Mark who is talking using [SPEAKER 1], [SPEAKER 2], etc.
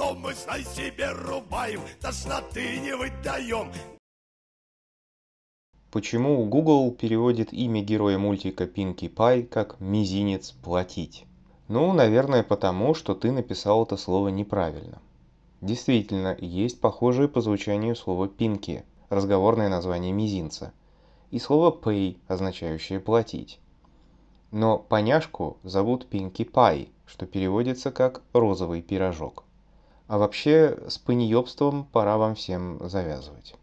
[SPEAKER 1] Но мы, знай себе, рубаем, тошноты не выдаем.
[SPEAKER 2] Почему Google переводит имя героя мультика Пинки Пай как «мизинец платить»? Ну, наверное, потому, что ты написал это слово неправильно. Действительно, есть похожие по звучанию слово «пинки», разговорное название мизинца, и слово «pay», означающее «платить». Но поняшку зовут Пинки Пай, что переводится как «розовый пирожок». А вообще с паниёбством пора вам всем завязывать.